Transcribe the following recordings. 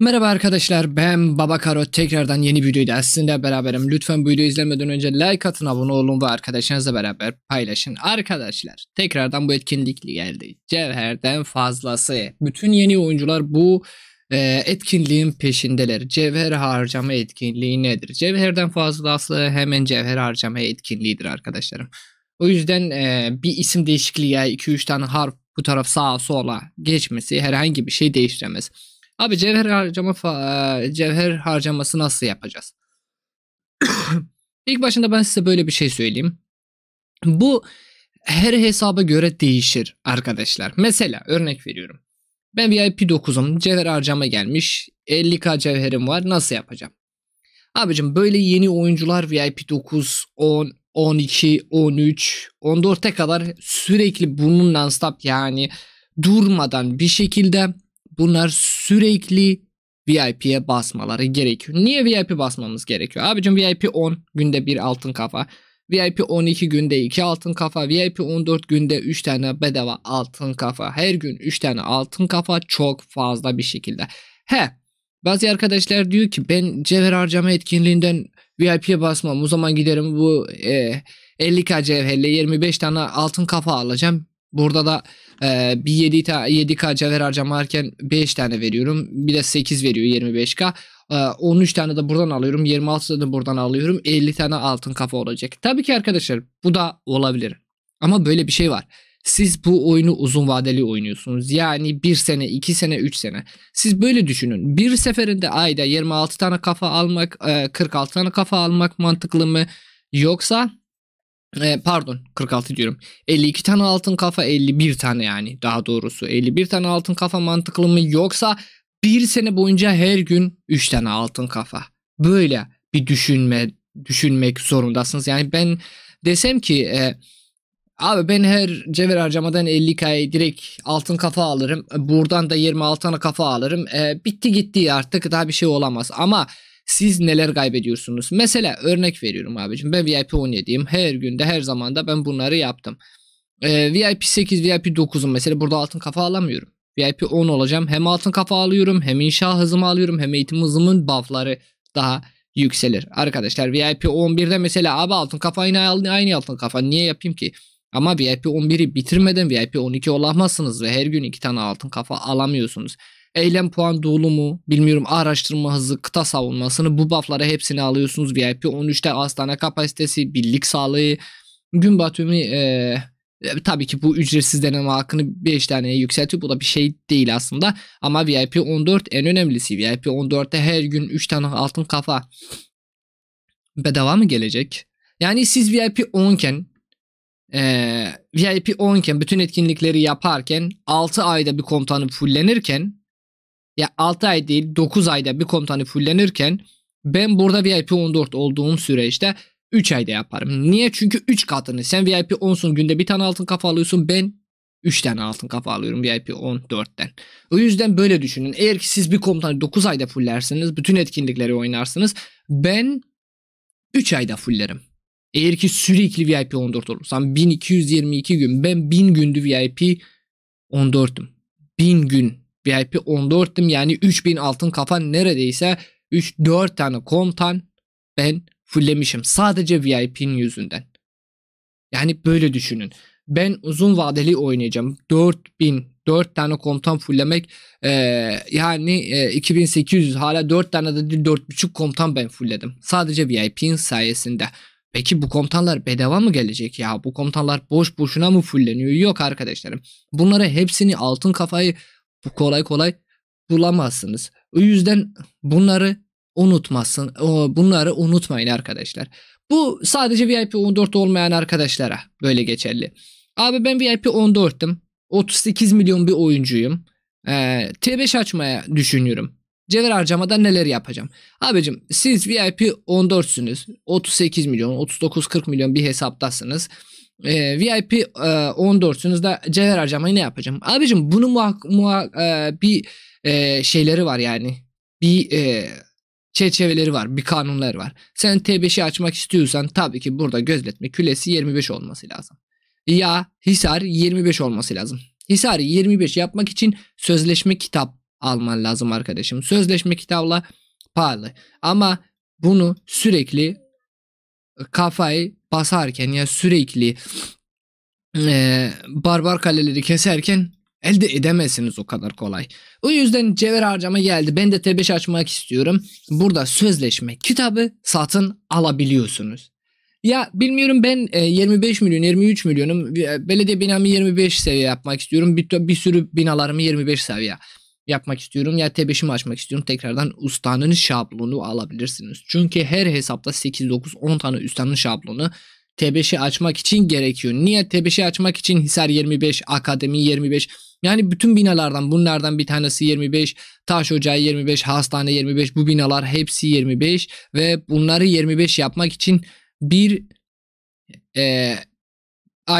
Merhaba arkadaşlar ben Baba Karo tekrardan yeni bir videoyla sizinle beraberim. Lütfen bu videoyu izlemeden önce like atın abone olun ve arkadaşlarınızla beraber paylaşın. Arkadaşlar tekrardan bu etkinlikli geldi. Cevherden fazlası. Bütün yeni oyuncular bu e, etkinliğin peşindeler. Cevher harcama etkinliği nedir? Cevherden fazlası hemen cevher harcama etkinliğidir arkadaşlarım. O yüzden e, bir isim değişikliği ya 2-3 tane harf bu taraf sağa sola geçmesi herhangi bir şey değiştiremez. Abi cevher harcama e, cevher harcaması nasıl yapacağız? İlk başında ben size böyle bir şey söyleyeyim. Bu her hesaba göre değişir arkadaşlar. Mesela örnek veriyorum. Ben VIP 9'um. Cevher harcama gelmiş. 50k cevherim var. Nasıl yapacağım? Abicim böyle yeni oyuncular VIP 9, 10, 12, 13, 14'e kadar sürekli bununla stop yani durmadan bir şekilde Bunlar sürekli VIP'ye basmaları gerekiyor. Niye VIP basmamız gerekiyor? Abicim VIP 10 günde bir altın kafa. VIP 12 günde 2 altın kafa. VIP 14 günde 3 tane bedava altın kafa. Her gün 3 tane altın kafa çok fazla bir şekilde. He bazı arkadaşlar diyor ki ben cevher harcama etkinliğinden VIP'ye basmam. O zaman giderim bu e, 50k cevherle 25 tane altın kafa alacağım. Burada da e, bir 7, 7K cevher harcamarken 5 tane veriyorum. Bir de 8 veriyor 25K. E, 13 tane de buradan alıyorum. 26 tane de buradan alıyorum. 50 tane altın kafa olacak. Tabii ki arkadaşlar bu da olabilir. Ama böyle bir şey var. Siz bu oyunu uzun vadeli oynuyorsunuz. Yani 1 sene, 2 sene, 3 sene. Siz böyle düşünün. Bir seferinde ayda 26 tane kafa almak, 46 e, tane kafa almak mantıklı mı? Yoksa e, pardon 46 diyorum. 52 tane altın kafa 51 tane yani daha doğrusu 51 tane altın kafa mantıklı mı yoksa bir sene boyunca her gün 3 tane altın kafa. Böyle bir düşünme düşünmek zorundasınız. Yani ben desem ki e, abi ben her cevher harcamadan 50k'ya direkt altın kafa alırım. Buradan da 26 tane kafa alırım. E, bitti gitti artık daha bir şey olamaz. Ama siz neler kaybediyorsunuz? Mesela örnek veriyorum abicim ben VIP 17'yim her günde her zamanda ben bunları yaptım. Ee, VIP 8 VIP 9'um mesela burada altın kafa alamıyorum. VIP 10 olacağım hem altın kafa alıyorum hem inşa hızımı alıyorum hem eğitim hızımın buffları daha yükselir. Arkadaşlar VIP 11'de mesela abi altın kafa aynı, aynı altın kafa niye yapayım ki? Ama VIP 11'i bitirmeden VIP 12 olamazsınız ve her gün iki tane altın kafa alamıyorsunuz. Eylem puan dolumu, bilmiyorum araştırma hızı, kıta savunmasını bu buffları hepsini alıyorsunuz. VIP 13'te hastane kapasitesi, birlik sağlığı, gün batımı e, tabii ki bu ücretsiz deneme hakkını 5 taneye yükseltiyor. Bu da bir şey değil aslında. Ama VIP 14 en önemlisi. VIP 14'te her gün 3 tane altın kafa bedava mı gelecek? Yani siz VIP 10 iken e, VIP 10 iken bütün etkinlikleri yaparken 6 ayda bir komutanı fullenirken ya 6 ay değil 9 ayda bir komutanı fullenirken ben burada VIP 14 olduğum süreçte 3 ayda yaparım. Niye? Çünkü 3 katını. Sen VIP 10'sun günde bir tane altın kafa alıyorsun. Ben 3 tane altın kafa alıyorum VIP 14'ten. O yüzden böyle düşünün. Eğer ki siz bir komutanı 9 ayda fullersiniz. Bütün etkinlikleri oynarsınız. Ben 3 ayda fullerim. Eğer ki sürekli VIP 14 olursam 1222 gün. Ben 1000 gündü VIP 14'üm. 1000 gün VIP 14'tim yani 3000 altın kafa neredeyse 3-4 tane kontan ben fullemişim. Sadece VIP'nin yüzünden. Yani böyle düşünün. Ben uzun vadeli oynayacağım. 4000 4 tane komutan fullemek e, yani e, 2800 hala 4 tane de 4.5 komutan ben fullledim. Sadece VIP'in sayesinde. Peki bu komutanlar bedava mı gelecek ya? Bu komutanlar boş boşuna mı fulleniyor? Yok arkadaşlarım. Bunları hepsini altın kafayı bu kolay kolay bulamazsınız. O yüzden bunları unutmasın. Bunları unutmayın arkadaşlar. Bu sadece VIP 14 olmayan arkadaşlara böyle geçerli. Abi ben VIP 14'tüm. 38 milyon bir oyuncuyum. Ee, T5 açmaya düşünüyorum. Cevher harcamada neler yapacağım? Abicim siz VIP 14'sünüz. 38 milyon, 39-40 milyon bir hesaptasınız. Ee, e, VIP e, 14'sünüz de cevher harcamayı ne yapacağım? Abicim bunun muhak, muhak, e, bir e, şeyleri var yani. Bir e, çerçeveleri var, bir kanunları var. Sen T5'i açmak istiyorsan tabii ki burada gözletme külesi 25 olması lazım. Ya Hisar 25 olması lazım. Hisar'ı 25 yapmak için sözleşme kitap alman lazım arkadaşım. Sözleşme kitapla pahalı. Ama bunu sürekli kafayı basarken ya sürekli e, barbar kaleleri keserken elde edemezsiniz o kadar kolay. O yüzden cevher harcama geldi. Ben de T5 açmak istiyorum. Burada sözleşme kitabı satın alabiliyorsunuz. Ya bilmiyorum ben 25 milyon 23 milyonum belediye binamı 25 seviye yapmak istiyorum bir, bir sürü binalarımı 25 seviye yapmak istiyorum ya tebeşim açmak istiyorum tekrardan ustanın şablonu alabilirsiniz. Çünkü her hesapta 8-9-10 tane ustanın şablonu T5'i açmak için gerekiyor. Niye T5'i açmak için Hisar 25, Akademi 25 yani bütün binalardan bunlardan bir tanesi 25, Taş Ocağı 25, Hastane 25 bu binalar hepsi 25 ve bunları 25 yapmak için bir e,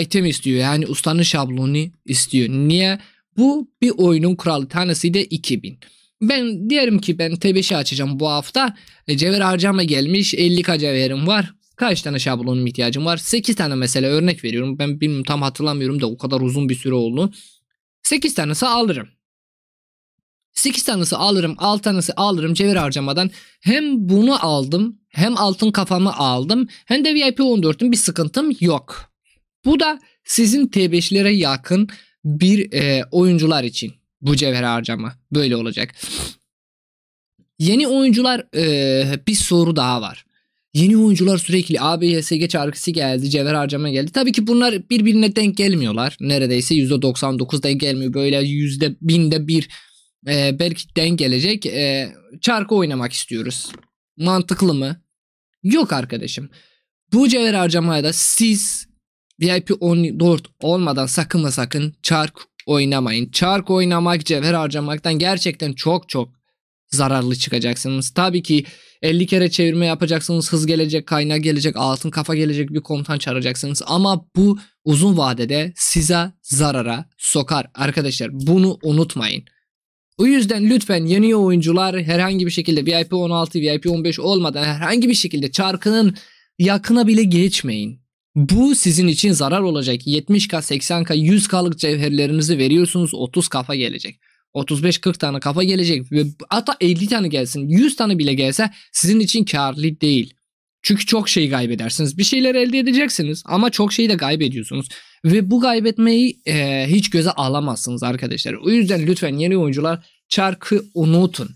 item istiyor yani ustanın şablonu istiyor. Niye? Bu bir oyunun kuralı. Tanesi de 2000. Ben diyelim ki ben t açacağım bu hafta. E, cevher harcama gelmiş. 50k cevherim var. Kaç tane şablonum ihtiyacım var? 8 tane mesela örnek veriyorum. Ben bilmiyorum tam hatırlamıyorum da o kadar uzun bir süre oldu. 8 tanesi alırım. 8 tanesi alırım, 6 tanesi alırım cevher harcamadan. Hem bunu aldım, hem altın kafamı aldım, hem de VIP 14'ün bir sıkıntım yok. Bu da sizin T5'lere yakın bir e, oyuncular için bu cevher harcama böyle olacak. Yeni oyuncular e, bir soru daha var. Yeni oyuncular sürekli ABSG çarkısı geldi, cevher harcama geldi. Tabii ki bunlar birbirine denk gelmiyorlar. Neredeyse %99 denk gelmiyor. Böyle yüzde binde bir e, belki denk gelecek. E, çarkı oynamak istiyoruz. Mantıklı mı? Yok arkadaşım. Bu cevher harcamaya da siz VIP 14 olmadan sakın ve sakın çark oynamayın. Çark oynamak, cevher harcamaktan gerçekten çok çok zararlı çıkacaksınız. Tabii ki 50 kere çevirme yapacaksınız. Hız gelecek, kaynağı gelecek, altın kafa gelecek bir komutan çağıracaksınız. Ama bu uzun vadede size zarara sokar arkadaşlar. Bunu unutmayın. O yüzden lütfen yeni oyuncular herhangi bir şekilde VIP 16, VIP 15 olmadan herhangi bir şekilde çarkının yakına bile geçmeyin. Bu sizin için zarar olacak. 70k, 80k, 100k'lık cevherlerinizi veriyorsunuz 30 kafa gelecek. 35-40 tane kafa gelecek ve hatta 50 tane gelsin 100 tane bile gelse sizin için karlı değil. Çünkü çok şey kaybedersiniz. Bir şeyler elde edeceksiniz ama çok şeyi de kaybediyorsunuz. Ve bu kaybetmeyi e, hiç göze alamazsınız arkadaşlar. O yüzden lütfen yeni oyuncular çarkı unutun.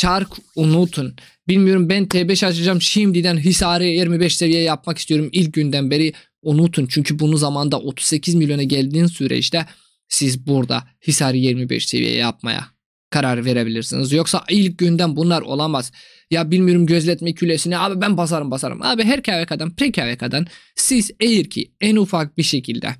Çark unutun. Bilmiyorum ben T5 açacağım şimdiden Hisar'ı 25 seviye yapmak istiyorum ilk günden beri unutun. Çünkü bunu zamanda 38 milyona geldiğin süreçte siz burada Hisar'ı 25 seviye yapmaya karar verebilirsiniz. Yoksa ilk günden bunlar olamaz. Ya bilmiyorum gözletme külesini abi ben basarım basarım. Abi her KVK'dan pre KVK'dan siz eğer ki en ufak bir şekilde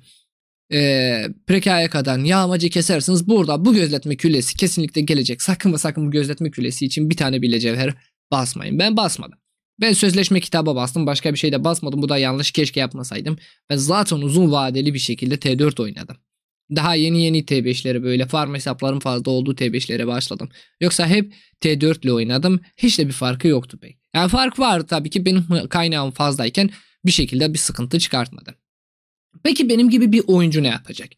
e, ee, Prekayakka'dan yağmacı kesersiniz. Burada bu gözletme küllesi kesinlikle gelecek. Sakın ve sakın bu gözletme küllesi için bir tane bile cevher basmayın. Ben basmadım. Ben sözleşme kitaba bastım. Başka bir şey de basmadım. Bu da yanlış. Keşke yapmasaydım. Ben zaten uzun vadeli bir şekilde T4 oynadım. Daha yeni yeni T5'lere böyle farm hesaplarım fazla olduğu T5'lere başladım. Yoksa hep T4 ile oynadım. Hiç de bir farkı yoktu pek. Yani fark vardı tabii ki benim kaynağım fazlayken bir şekilde bir sıkıntı çıkartmadı. Peki benim gibi bir oyuncu ne yapacak?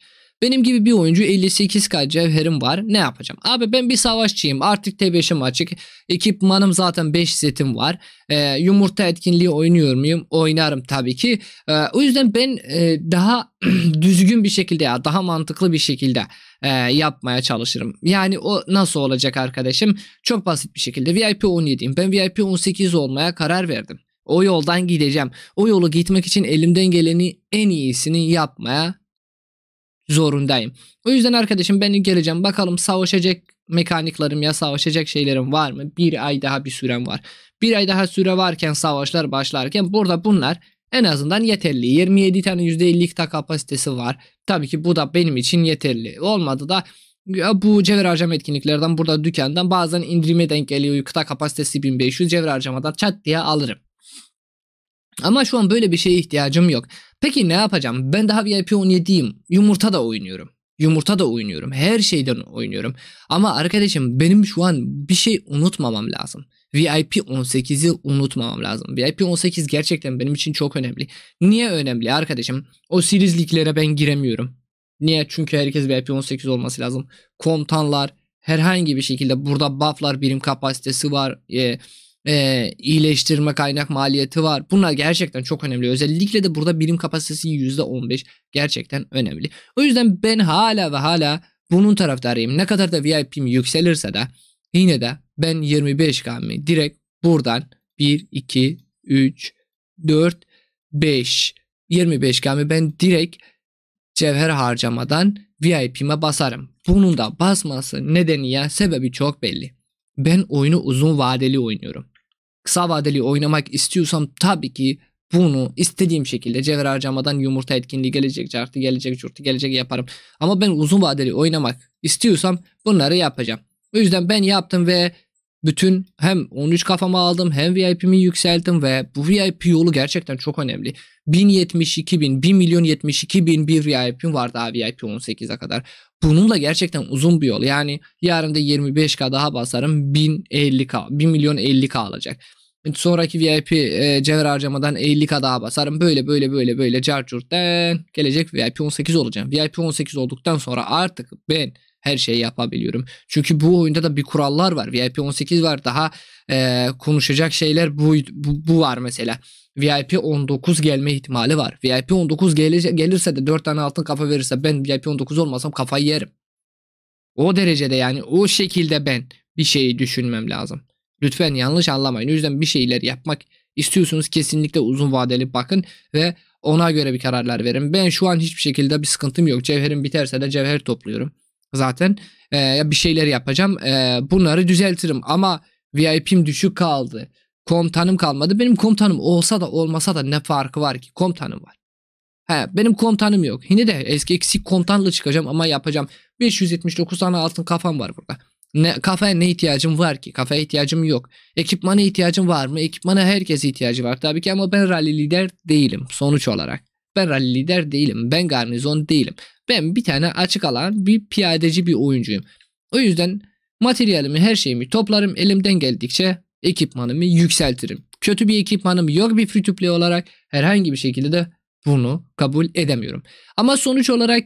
Benim gibi bir oyuncu 58k cevherim var. Ne yapacağım? Abi ben bir savaşçıyım. Artık T5'im açık. Ekipmanım zaten 5 setim var. Ee, yumurta etkinliği oynuyor muyum? Oynarım tabii ki. Ee, o yüzden ben e, daha düzgün bir şekilde ya daha mantıklı bir şekilde e, yapmaya çalışırım. Yani o nasıl olacak arkadaşım? Çok basit bir şekilde VIP 17'yim. Ben VIP 18 olmaya karar verdim. O yoldan gideceğim. O yolu gitmek için elimden geleni en iyisini yapmaya zorundayım. O yüzden arkadaşım ben geleceğim. Bakalım savaşacak mekaniklerim ya savaşacak şeylerim var mı? Bir ay daha bir sürem var. Bir ay daha süre varken savaşlar başlarken burada bunlar en azından yeterli. 27 tane %50'lik ta kapasitesi var. Tabii ki bu da benim için yeterli. Olmadı da ya bu cevher harcama etkinliklerden burada dükkandan bazen indirime denk geliyor. Kıta kapasitesi 1500 cevher harcamadan çat diye alırım. Ama şu an böyle bir şeye ihtiyacım yok. Peki ne yapacağım? Ben daha VIP 17'yim. Yumurta da oynuyorum. Yumurta da oynuyorum. Her şeyden oynuyorum. Ama arkadaşım benim şu an bir şey unutmamam lazım. VIP 18'i unutmamam lazım. VIP 18 gerçekten benim için çok önemli. Niye önemli arkadaşım? O series liglere ben giremiyorum. Niye? Çünkü herkes VIP 18 olması lazım. Komutanlar herhangi bir şekilde burada bufflar birim kapasitesi var. E, e, iyileştirme kaynak maliyeti var. Bunlar gerçekten çok önemli. Özellikle de burada birim kapasitesi %15 gerçekten önemli. O yüzden ben hala ve hala bunun taraftarıyım. Ne kadar da VIP'm yükselirse de yine de ben 25 gami direkt buradan 1, 2, 3, 4, 5, 25 gami ben direkt cevher harcamadan VIP'ime basarım. Bunun da basması nedeni ya sebebi çok belli. Ben oyunu uzun vadeli oynuyorum kısa vadeli oynamak istiyorsam tabii ki bunu istediğim şekilde cevher harcamadan yumurta etkinliği gelecek cartı gelecek curtu gelecek yaparım. Ama ben uzun vadeli oynamak istiyorsam bunları yapacağım. O yüzden ben yaptım ve bütün hem 13 kafama aldım hem VIP'mi yükselttim ve bu VIP yolu gerçekten çok önemli. 1072 bin, 1 milyon 72 bin bir VIP'im var daha VIP 18'e kadar. Bununla gerçekten uzun bir yol. Yani yarın da 25k daha basarım 1050k, 1 milyon 50k alacak. Sonraki VIP e, cevher harcamadan 50k daha basarım. Böyle böyle böyle böyle carcurt'ten gelecek VIP 18 olacağım. VIP 18 olduktan sonra artık ben her şeyi yapabiliyorum. Çünkü bu oyunda da bir kurallar var. VIP 18 var. Daha e, konuşacak şeyler bu, bu, bu var mesela. VIP 19 gelme ihtimali var. VIP 19 gelir, gelirse de 4 tane altın kafa verirse ben VIP 19 olmasam kafayı yerim. O derecede yani o şekilde ben bir şeyi düşünmem lazım. Lütfen yanlış anlamayın. O yüzden bir şeyler yapmak istiyorsunuz kesinlikle uzun vadeli bakın ve ona göre bir kararlar verin. Ben şu an hiçbir şekilde bir sıkıntım yok. Cevherim biterse de cevher topluyorum zaten e, bir şeyler yapacağım. E, bunları düzeltirim ama VIP'm düşük kaldı. Komutanım kalmadı. Benim komutanım olsa da olmasa da ne farkı var ki? Komutanım var. He, benim komutanım yok. Yine de eski eksik komutanla çıkacağım ama yapacağım. 579 tane altın kafam var burada. Ne, kafaya ne ihtiyacım var ki? Kafaya ihtiyacım yok. Ekipmana ihtiyacım var mı? Ekipmana herkes ihtiyacı var tabii ki ama ben rally lider değilim sonuç olarak. Ben rally lider değilim. Ben garnizon değilim. Ben bir tane açık alan bir piyadeci bir oyuncuyum. O yüzden materyalimi her şeyimi toplarım elimden geldikçe ekipmanımı yükseltirim. Kötü bir ekipmanım yok bir free to play olarak herhangi bir şekilde de bunu kabul edemiyorum. Ama sonuç olarak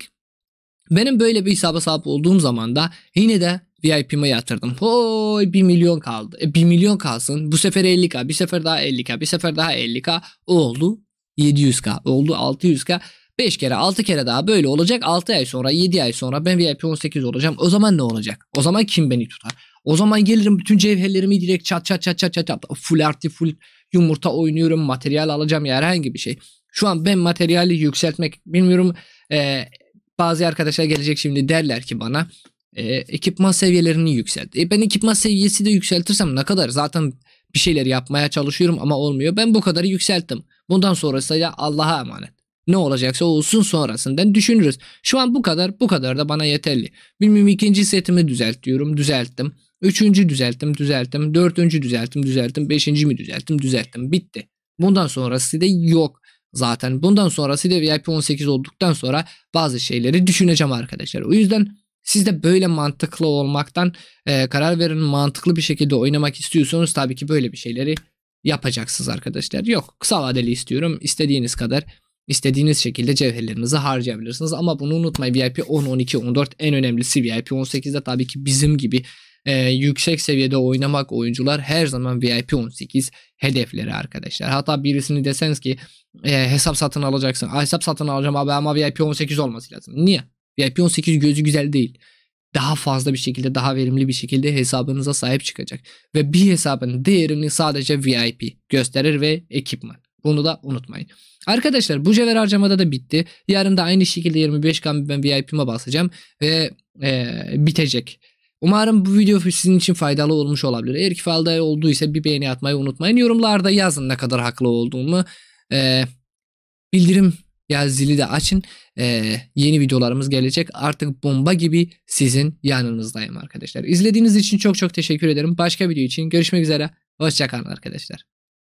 benim böyle bir hesaba sahip olduğum zaman da yine de VIP'ime yatırdım. Hoy 1 milyon kaldı. E, 1 milyon kalsın. Bu sefer 50k, bir sefer daha 50k, bir sefer daha 50k oldu 700k, oldu 600k. 5 kere 6 kere daha böyle olacak. 6 ay sonra 7 ay sonra ben VIP 18 olacağım. O zaman ne olacak? O zaman kim beni tutar? O zaman gelirim bütün cevherlerimi direkt çat çat çat çat çat çat. Full artı full yumurta oynuyorum. Materyal alacağım ya herhangi bir şey. Şu an ben materyali yükseltmek bilmiyorum. Ee, bazı arkadaşlar gelecek şimdi derler ki bana e, ekipman seviyelerini yükselt. E, ben ekipman seviyesi de yükseltirsem ne kadar? Zaten bir şeyler yapmaya çalışıyorum ama olmuyor. Ben bu kadarı yükselttim. Bundan sonrası ya Allah'a emanet ne olacaksa olsun sonrasında düşünürüz. Şu an bu kadar bu kadar da bana yeterli. Bilmiyorum ikinci setimi düzeltiyorum, düzelttim. Üçüncü düzelttim düzelttim. Dördüncü düzelttim düzelttim. Beşinci mi düzelttim düzelttim bitti. Bundan sonrası da yok zaten. Bundan sonrası da VIP 18 olduktan sonra bazı şeyleri düşüneceğim arkadaşlar. O yüzden siz de böyle mantıklı olmaktan e, karar verin. Mantıklı bir şekilde oynamak istiyorsanız tabii ki böyle bir şeyleri yapacaksınız arkadaşlar. Yok kısa vadeli istiyorum. istediğiniz kadar İstediğiniz şekilde cevherlerinizi harcayabilirsiniz ama bunu unutmayın VIP 10, 12, 14 en önemlisi VIP 18'de tabii ki bizim gibi e, yüksek seviyede oynamak oyuncular her zaman VIP 18 hedefleri arkadaşlar. Hatta birisini deseniz ki e, hesap satın alacaksın. A, hesap satın alacağım abi ama VIP 18 olması lazım. Niye? VIP 18 gözü güzel değil daha fazla bir şekilde daha verimli bir şekilde hesabınıza sahip çıkacak. Ve bir hesabın değerini sadece VIP gösterir ve ekipman. Bunu da unutmayın. Arkadaşlar bu cevher harcamada da bitti. Yarın da aynı şekilde 25K ben VIP'ime basacağım ve e, bitecek. Umarım bu video sizin için faydalı olmuş olabilir. Eğer ki faydalı olduysa bir beğeni atmayı unutmayın. Yorumlarda yazın ne kadar haklı olduğumu. E, bildirim ya zili de açın. Ee, yeni videolarımız gelecek. Artık bomba gibi sizin yanınızdayım arkadaşlar. İzlediğiniz için çok çok teşekkür ederim. Başka video için görüşmek üzere. Hoşçakalın arkadaşlar.